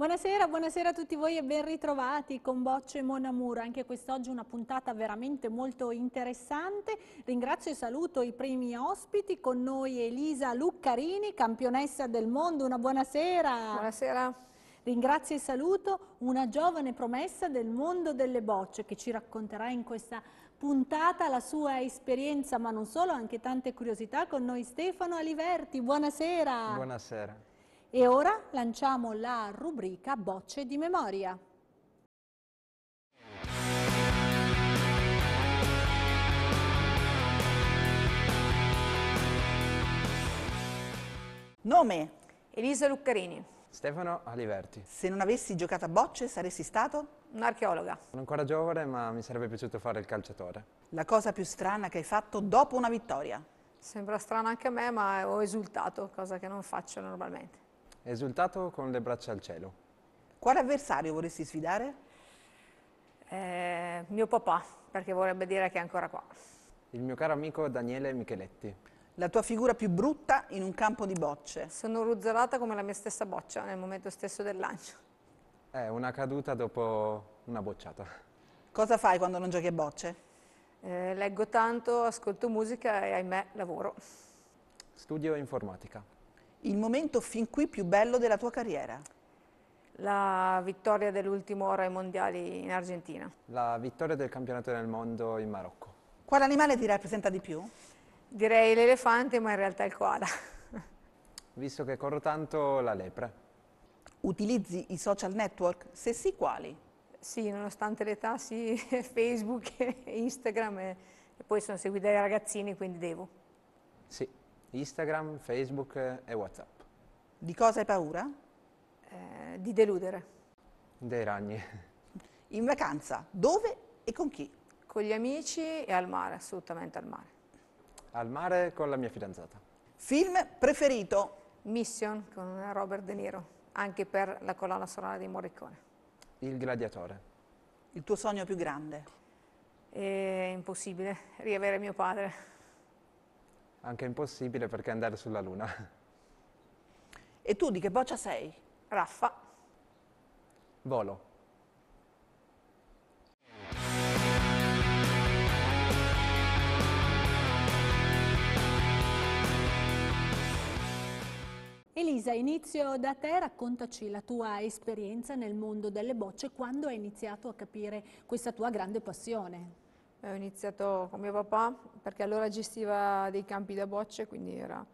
Buonasera, buonasera a tutti voi e ben ritrovati con Bocce e Monamur. Anche quest'oggi una puntata veramente molto interessante. Ringrazio e saluto i primi ospiti. Con noi Elisa Luccarini, campionessa del mondo. Una buonasera. Buonasera. Ringrazio e saluto una giovane promessa del mondo delle bocce che ci racconterà in questa puntata la sua esperienza, ma non solo, anche tante curiosità. Con noi Stefano Aliverti. Buonasera. Buonasera. E ora lanciamo la rubrica Bocce di memoria. Nome? Elisa Luccarini. Stefano Aliverti. Se non avessi giocato a bocce saresti stato? Un'archeologa. Sono ancora giovane ma mi sarebbe piaciuto fare il calciatore. La cosa più strana che hai fatto dopo una vittoria? Sembra strana anche a me ma ho esultato, cosa che non faccio normalmente. Esultato con le braccia al cielo. Quale avversario vorresti sfidare? Eh, mio papà, perché vorrebbe dire che è ancora qua. Il mio caro amico Daniele Micheletti. La tua figura più brutta in un campo di bocce. Sono ruzzolata come la mia stessa boccia nel momento stesso del lancio. È una caduta dopo una bocciata. Cosa fai quando non giochi a bocce? Eh, leggo tanto, ascolto musica e ahimè lavoro. Studio informatica il momento fin qui più bello della tua carriera? La vittoria dell'ultimo oro ai mondiali in Argentina. La vittoria del campionato del mondo in Marocco. Quale animale ti rappresenta di più? Direi l'elefante, ma in realtà il koala. Visto che corro tanto, la lepre. Utilizzi i social network? Se sì, quali? Sì, nonostante l'età, sì, Facebook, Instagram e poi sono seguita dai ragazzini, quindi devo. Sì. Instagram, Facebook e Whatsapp. Di cosa hai paura? Eh, di deludere. Dei ragni. In vacanza, dove e con chi? Con gli amici e al mare, assolutamente al mare. Al mare con la mia fidanzata. Film preferito? Mission con Robert De Niro, anche per la colonna sonora di Morricone. Il gladiatore. Il tuo sogno più grande? È impossibile riavere mio padre. Anche impossibile perché andare sulla Luna. E tu di che boccia sei, Raffa? Volo. Elisa, inizio da te, raccontaci la tua esperienza nel mondo delle bocce, quando hai iniziato a capire questa tua grande passione. Eh, ho iniziato con mio papà perché allora gestiva dei campi da bocce, quindi era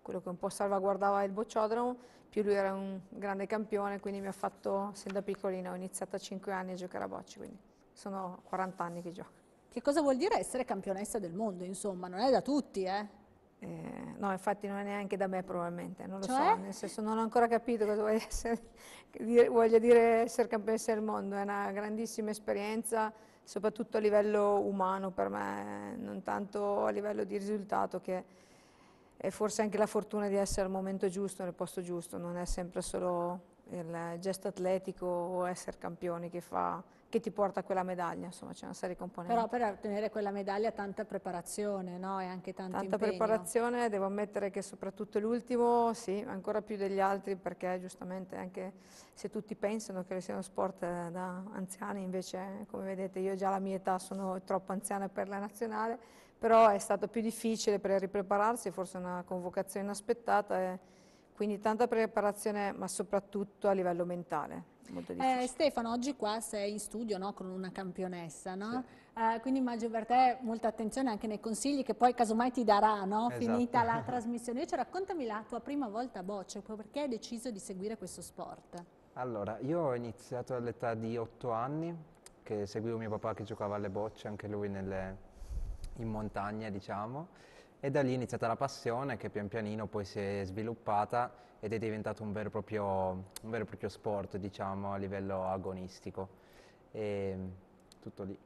quello che un po' salvaguardava il bocciodromo, più lui era un grande campione, quindi mi ha fatto, sin da piccolina, ho iniziato a 5 anni a giocare a bocce, quindi sono 40 anni che gioco. Che cosa vuol dire essere campionessa del mondo, insomma, non è da tutti, eh? eh no, infatti non è neanche da me probabilmente, non lo cioè? so, nel senso non ho ancora capito cosa voglia, essere, voglia dire essere campionessa del mondo, è una grandissima esperienza, soprattutto a livello umano per me, non tanto a livello di risultato che è forse anche la fortuna di essere al momento giusto, nel posto giusto, non è sempre solo il gesto atletico o essere campioni che fa che ti porta a quella medaglia, insomma c'è una serie di componenti. Però per ottenere quella medaglia tanta preparazione no? e anche tanto Tanta impegno. preparazione, devo ammettere che soprattutto l'ultimo, sì, ancora più degli altri perché giustamente anche se tutti pensano che sia uno sport eh, da anziani, invece come vedete io già alla mia età sono troppo anziana per la nazionale, però è stato più difficile per riprepararsi, forse una convocazione inaspettata. E, quindi tanta preparazione, ma soprattutto a livello mentale. Eh, Stefano, oggi qua sei in studio no? con una campionessa, no? sì. eh, quindi immagino per te molta attenzione anche nei consigli che poi casomai ti darà, no? esatto. finita la trasmissione. Invece raccontami la tua prima volta a bocce, perché hai deciso di seguire questo sport? Allora, io ho iniziato all'età di otto anni, che seguivo mio papà che giocava alle bocce, anche lui nelle, in montagna, diciamo e da lì è iniziata la passione che pian pianino poi si è sviluppata ed è diventato un vero e proprio, un vero e proprio sport diciamo a livello agonistico e tutto lì.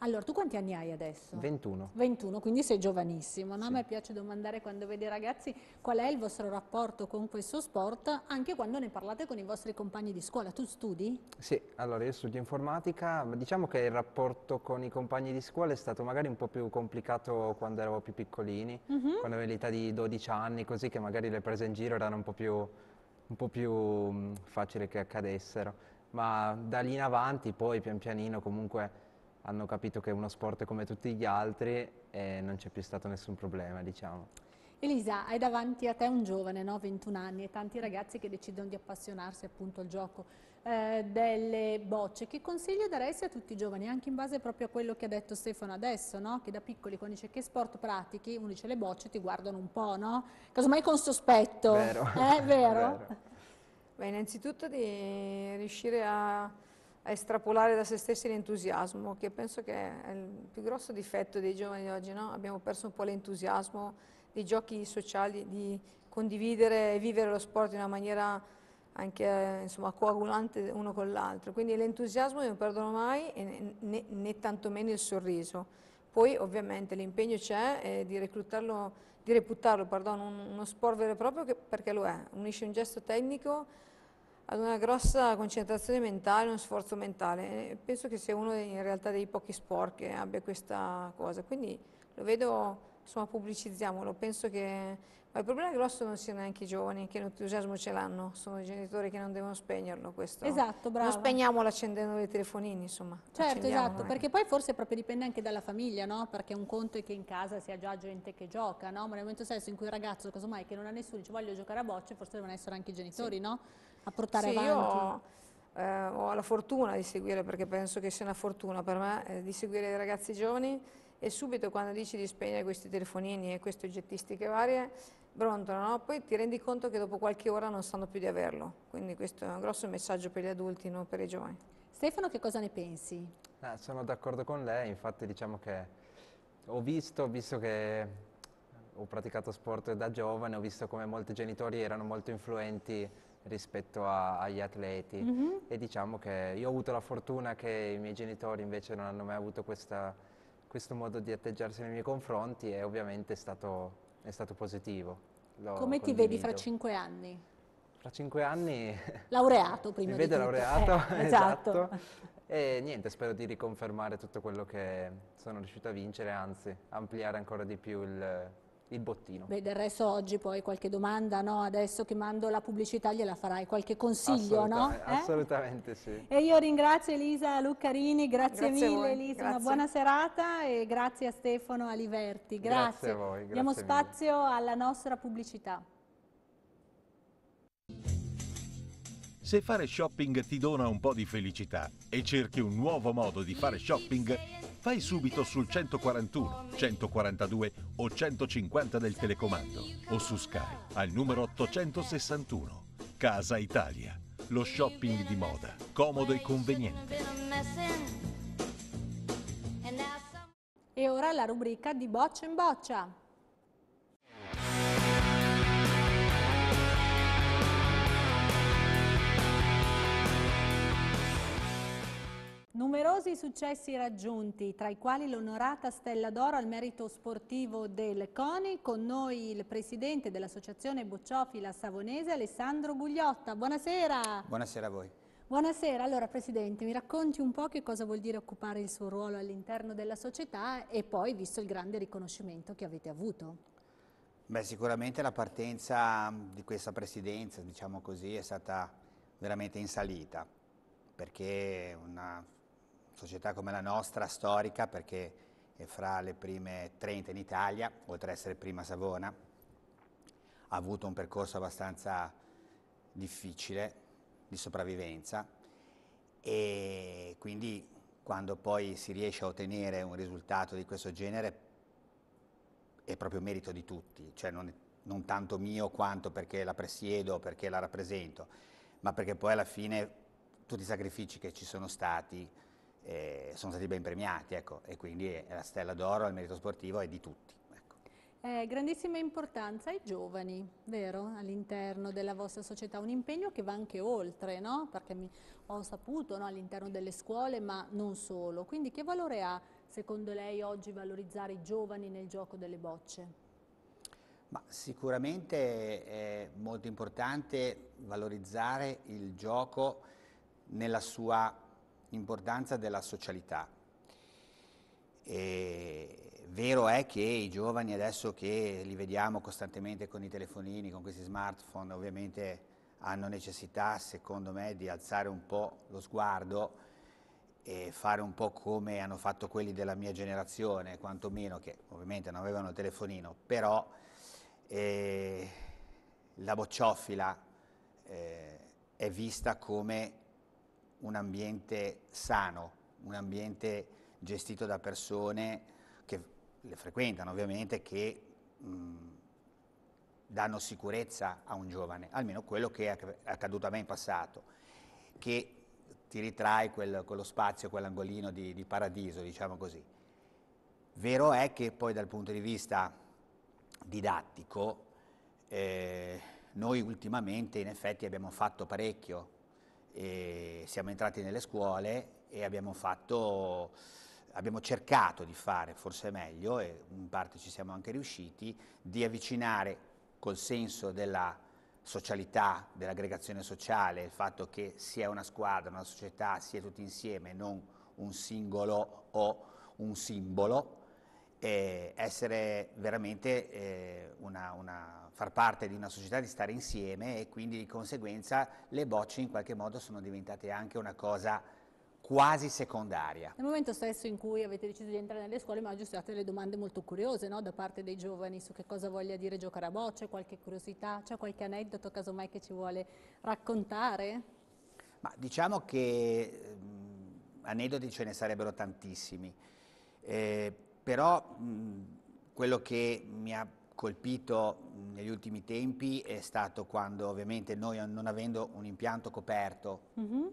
Allora, tu quanti anni hai adesso? 21. 21, quindi sei giovanissimo. No? Sì. A me piace domandare quando vedi i ragazzi qual è il vostro rapporto con questo sport, anche quando ne parlate con i vostri compagni di scuola. Tu studi? Sì, allora io studio informatica, diciamo che il rapporto con i compagni di scuola è stato magari un po' più complicato quando ero più piccolini, uh mhm. -huh. quando avevo l'età di 12 anni, così che magari le prese in giro erano un po' più, un po più mm, facili che accadessero. Ma da lì in avanti poi pian pianino comunque hanno capito che uno sport è come tutti gli altri e non c'è più stato nessun problema, diciamo. Elisa, hai davanti a te un giovane, no? 21 anni, e tanti ragazzi che decidono di appassionarsi appunto al gioco eh, delle bocce. Che consiglio daresti a tutti i giovani, anche in base proprio a quello che ha detto Stefano adesso, no? che da piccoli quando dice che sport pratichi, uno dice le bocce ti guardano un po', no? casomai con sospetto. Vero. Eh, vero? vero. Beh, innanzitutto di riuscire a a estrapolare da se stessi l'entusiasmo, che penso che è il più grosso difetto dei giovani di oggi, no? abbiamo perso un po' l'entusiasmo dei giochi sociali, di condividere e vivere lo sport in una maniera anche insomma, coagulante uno con l'altro. Quindi l'entusiasmo non perdono mai, né, né tantomeno il sorriso. Poi ovviamente l'impegno c'è eh, di, di, reputarlo pardon, uno sport vero e proprio che, perché lo è, unisce un gesto tecnico ad una grossa concentrazione mentale, uno sforzo mentale. Penso che sia uno in realtà dei pochi sport che abbia questa cosa, quindi lo vedo insomma, pubblicizziamolo. Penso che ma il problema grosso non siano neanche i giovani che l'entusiasmo ce l'hanno, sono i genitori che non devono spegnerlo questo. Esatto, bravo. Non spegniamolo accendendo dei telefonini, insomma. Certo, esatto, eh. perché poi forse proprio dipende anche dalla famiglia, no? Perché un conto è che in casa sia già gente che gioca, no? Ma nel momento stesso in cui il ragazzo, casomai, che non ha nessuno, dice voglio giocare a bocce, forse devono essere anche i genitori, sì. no? A portare sì, avanti. Io... Eh, ho la fortuna di seguire, perché penso che sia una fortuna per me, eh, di seguire i ragazzi giovani e subito quando dici di spegnere questi telefonini e queste oggettistiche varie, brontolano, no? poi ti rendi conto che dopo qualche ora non sanno più di averlo. Quindi questo è un grosso messaggio per gli adulti, non per i giovani. Stefano, che cosa ne pensi? Eh, sono d'accordo con lei, infatti diciamo che ho visto, visto che ho praticato sport da giovane, ho visto come molti genitori erano molto influenti rispetto a, agli atleti mm -hmm. e diciamo che io ho avuto la fortuna che i miei genitori invece non hanno mai avuto questa questo modo di atteggiarsi nei miei confronti è ovviamente stato, è stato positivo. Lo Come condivido. ti vedi fra cinque anni? Fra cinque anni... Laureato prima Mi vedo laureato, eh, esatto. esatto. E niente, spero di riconfermare tutto quello che sono riuscito a vincere, anzi ampliare ancora di più il, il bottino. Beh, del resto oggi poi qualche domanda, no? adesso che mando la pubblicità gliela farai, qualche consiglio, assolutamente, no? Eh? sì. E io ringrazio Elisa Luccarini, grazie, grazie mille Elisa, grazie. una buona serata e grazie a Stefano Aliverti, grazie. Grazie a voi, grazie Diamo spazio alla nostra pubblicità. Se fare shopping ti dona un po' di felicità e cerchi un nuovo modo di fare shopping fai subito sul 141, 142 o 150 del telecomando o su Sky al numero 861. Casa Italia, lo shopping di moda, comodo e conveniente. E ora la rubrica di Boccia in Boccia. Numerosi successi raggiunti, tra i quali l'onorata Stella d'Oro al merito sportivo del CONI, con noi il presidente dell'associazione Bocciofila Savonese Alessandro Gugliotta. Buonasera. Buonasera a voi. Buonasera, allora Presidente, mi racconti un po' che cosa vuol dire occupare il suo ruolo all'interno della società e poi visto il grande riconoscimento che avete avuto. Beh, sicuramente la partenza di questa Presidenza, diciamo così, è stata veramente in salita, perché una società come la nostra, storica, perché è fra le prime 30 in Italia, oltre ad essere prima Savona, ha avuto un percorso abbastanza difficile di sopravvivenza e quindi quando poi si riesce a ottenere un risultato di questo genere è proprio merito di tutti, cioè non, non tanto mio quanto perché la presiedo, perché la rappresento, ma perché poi alla fine tutti i sacrifici che ci sono stati, eh, sono stati ben premiati ecco, e quindi la stella d'oro al merito sportivo è di tutti. Ecco. Eh, grandissima importanza ai giovani, vero? All'interno della vostra società, un impegno che va anche oltre, no? Perché mi, ho saputo no? all'interno delle scuole, ma non solo. Quindi che valore ha, secondo lei, oggi valorizzare i giovani nel gioco delle bocce? Ma sicuramente è molto importante valorizzare il gioco nella sua l'importanza della socialità. E vero è che i giovani adesso che li vediamo costantemente con i telefonini, con questi smartphone, ovviamente hanno necessità, secondo me, di alzare un po' lo sguardo e fare un po' come hanno fatto quelli della mia generazione, quantomeno, che ovviamente non avevano il telefonino, però eh, la bocciofila eh, è vista come un ambiente sano, un ambiente gestito da persone che le frequentano ovviamente, che mh, danno sicurezza a un giovane, almeno quello che è accaduto a me in passato, che ti ritrae quel, quello spazio, quell'angolino di, di paradiso, diciamo così. Vero è che poi dal punto di vista didattico, eh, noi ultimamente in effetti abbiamo fatto parecchio e siamo entrati nelle scuole e abbiamo, fatto, abbiamo cercato di fare, forse meglio, e in parte ci siamo anche riusciti, di avvicinare col senso della socialità, dell'aggregazione sociale, il fatto che sia una squadra, una società, sia tutti insieme, non un singolo o un simbolo, essere veramente eh, una, una far parte di una società, di stare insieme e quindi di conseguenza le bocce in qualche modo sono diventate anche una cosa quasi secondaria. Nel momento stesso in cui avete deciso di entrare nelle scuole, ma immagino state delle domande molto curiose no? da parte dei giovani su che cosa voglia dire giocare a bocce, qualche curiosità, c'è qualche aneddoto casomai che ci vuole raccontare? Ma diciamo che mh, ehm, aneddoti ce ne sarebbero tantissimi, eh, però mh, mhmm, quello che mi ha colpito negli ultimi tempi è stato quando ovviamente noi non avendo un impianto coperto mm-hmm.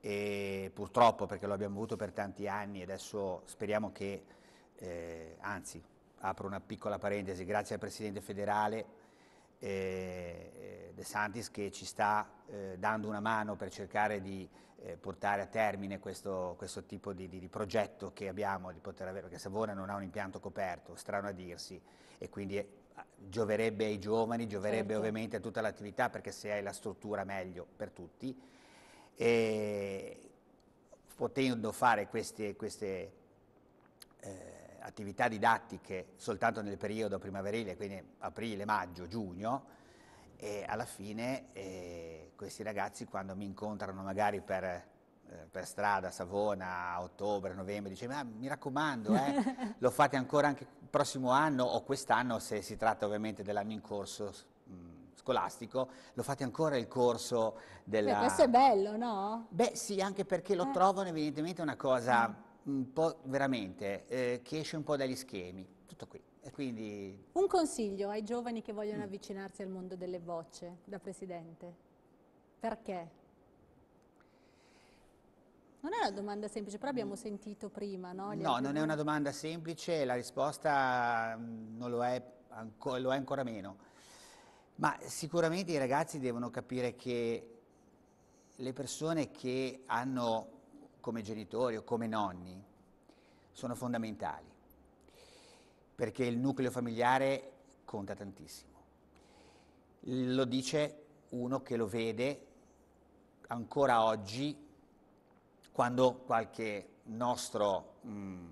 e purtroppo perché lo abbiamo avuto per tanti anni adesso speriamo che eh, anzi apro una piccola parentesi grazie al Presidente federale eh, De Santis che ci sta eh, dando una mano per cercare di eh, portare a termine questo, questo tipo di, di, di, progetto che abbiamo di poter avere, perché Savona non ha un impianto coperto, strano a dirsi, e quindi è, eh, gioverebbe ai giovani, gioverebbe certo. ovviamente a tutta l'attività, perché se hai la struttura meglio per tutti. E potendo fare queste, queste eh, attività didattiche soltanto nel periodo primaverile, quindi aprile, maggio, giugno, e alla fine eh, questi ragazzi quando mi incontrano magari per, eh, per strada, Savona, ottobre, novembre, dice ma mi raccomando, eh, lo fate ancora anche il prossimo anno o quest'anno se si tratta ovviamente dell'anno in corso scolastico, lo fate ancora il corso della... Beh, questo è bello, no? Beh sì, anche perché lo eh. trovano evidentemente una cosa eh un po' veramente, eh, che esce un po' dagli schemi, tutto qui. Quindi... Un consiglio ai giovani che vogliono mm. avvicinarsi al mondo delle bocce da presidente, perché? Non è una domanda semplice, però abbiamo mm. sentito prima, no? Gli no, non è una domanda semplice, la risposta mm, non lo è, lo è ancora meno. Ma sicuramente i ragazzi devono capire che le persone che hanno come genitori o come nonni sono fondamentali, perché il nucleo familiare conta tantissimo. Lo dice uno che lo vede ancora oggi quando qualche nostro mh,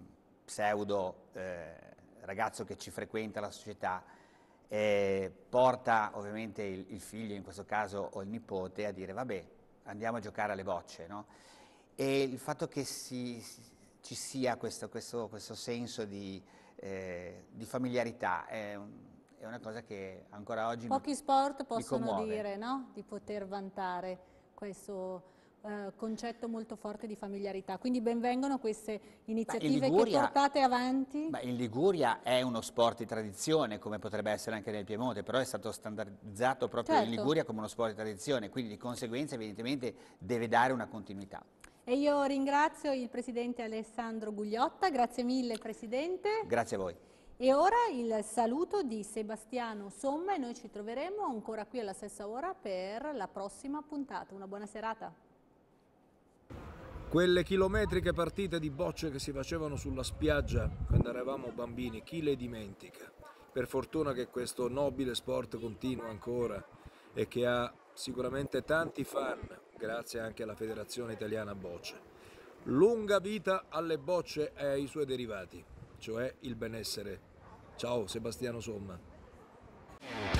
pseudo eh, ragazzo che ci frequenta la società eh, porta ovviamente il, il, figlio, in questo caso o il nipote, a dire vabbè andiamo a giocare alle bocce, no? e il fatto che si, ci sia questo, questo, questo senso di, eh, di familiarità è, è, una cosa che ancora oggi Pochi mi, sport possono dire no? di poter vantare questo eh, concetto molto forte di familiarità. Quindi benvengono queste iniziative Liguria, che portate avanti. in Liguria è uno sport di tradizione, come potrebbe essere anche nel Piemonte, però è stato standardizzato proprio certo. in Liguria come uno sport di tradizione, quindi di conseguenza evidentemente deve dare una continuità. E io ringrazio il Presidente Alessandro Gugliotta, grazie mille Presidente. Grazie a voi. E ora il saluto di Sebastiano Somma e noi ci troveremo ancora qui alla stessa ora per la prossima puntata. Una buona serata. Quelle chilometriche partite di bocce che si facevano sulla spiaggia quando eravamo bambini, chi le dimentica? Per fortuna che questo nobile sport continua ancora e che ha sicuramente tanti fan grazie anche alla Federazione Italiana Bocce. Lunga vita alle bocce e ai suoi derivati, cioè il benessere. Ciao Sebastiano Somma.